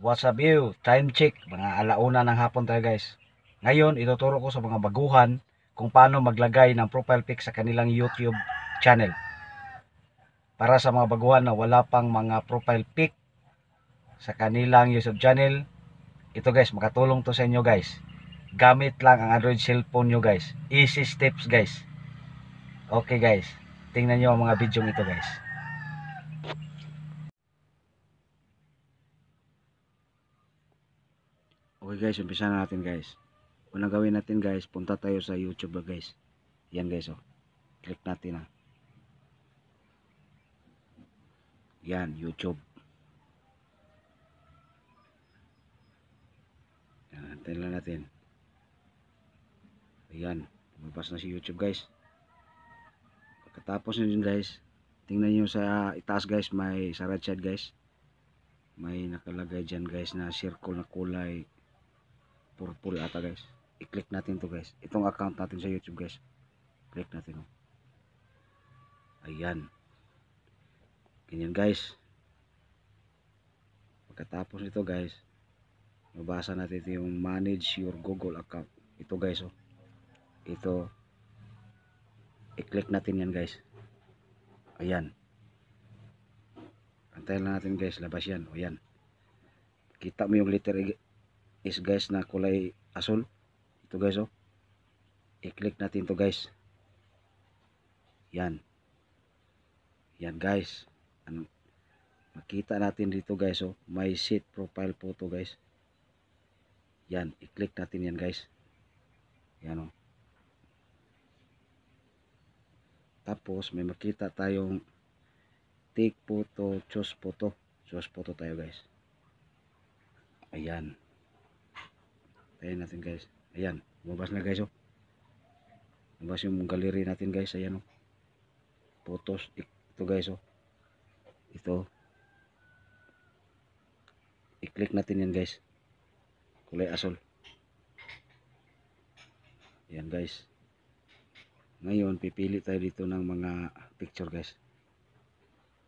What's up you? Time check. Mga alauna ng hapon tayo guys. Ngayon, ituturo ko sa mga baguhan kung paano maglagay ng profile pic sa kanilang YouTube channel. Para sa mga baguhan na wala pang mga profile pic sa kanilang YouTube channel, ito guys, makatulong to sa inyo guys. Gamit lang ang Android cellphone nyo guys. Easy steps guys. Okay guys, tingnan nyo ang mga video ito guys. Okay guys, umpisa na natin guys. Unang gawin natin guys, punta tayo sa YouTube guys. Yan guys oh. Click natin ha. Ah. Yan, YouTube. Yan, antayin lang natin. Ayan, lumabas na si YouTube guys. Pagkatapos nyo guys, tingnan nyo sa itaas guys, may sa red side guys. May nakalagay dyan guys na circle na kulay puri ata guys i-click natin to guys itong account natin sa youtube guys click natin oh. ayan ganyan guys pagkatapos ito guys mabasa natin ito yung manage your google account ito guys oh ito i-click natin yan guys ayan antayin lang natin guys labas yan o yan kita mo yung letter is guys na kulay asul ito guys oh i-click natin to guys yan yan guys ano, makita natin dito guys oh may seat profile photo guys yan i-click natin yan guys yan oh tapos may makita tayong take photo choose photo choose photo tayo guys ayan Ayan natin guys. Ayan. Lumabas na guys oh. Lumabas yung gallery natin guys. Ayan oh. Photos. Ito guys oh. Ito. I-click natin yan guys. Kulay asol. Ayan guys. Ngayon pipili tayo dito ng mga picture guys.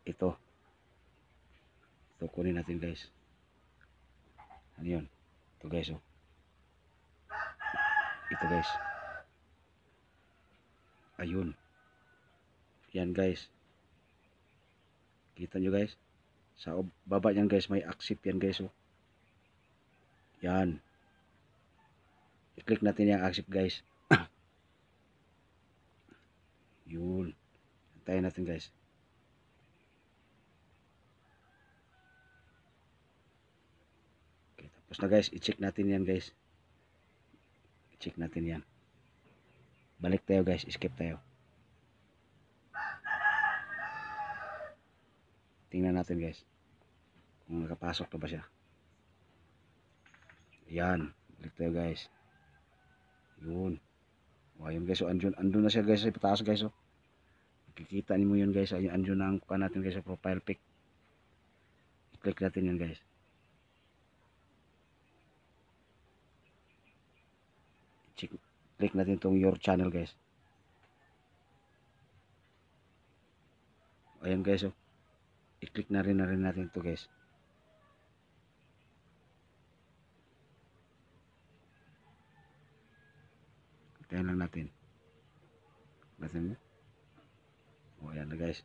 Ito. Ito kunin natin guys. Ano yun? Ito guys oh ito guys ayun yan guys kita nyo guys sa baba yan guys may aksip yan guys oh. yan i-click natin yung aksip guys yun antayin natin guys okay, tapos na guys i-check natin yan guys check natin yan balik tayo guys escape tayo tingnan natin guys kung nakapasok na ba siya yan balik tayo guys yun oh, ayun guys so andun, andun na siya guys sa pataas guys oh. kikita niyo yun guys ayun andun na ang kuha natin guys sa profile pic i-click natin yun guys check click natin tong your channel guys ayan guys oh. i-click na rin na rin natin to guys Tayo lang natin. Natin mo. O, oh, ayan na guys.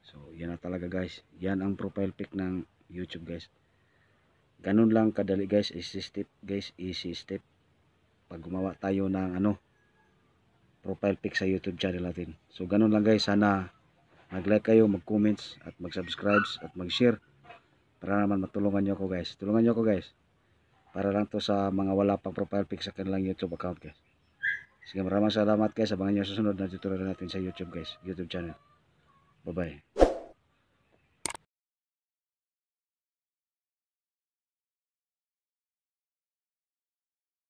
So, yan na talaga guys. Yan ang profile pic ng YouTube guys. Ganun lang kadali guys. Easy step guys. Easy step pag gumawa tayo ng ano profile pic sa YouTube channel natin. So ganun lang guys, sana mag-like kayo, mag-comments at mag-subscribe at mag-share para naman matulungan niyo ako guys. Tulungan niyo ako guys. Para lang to sa mga wala pang profile pic sa kanilang YouTube account guys. Sige, maraming salamat guys. Abangan niyo sa susunod na tutorial natin sa YouTube guys, YouTube channel. Bye-bye.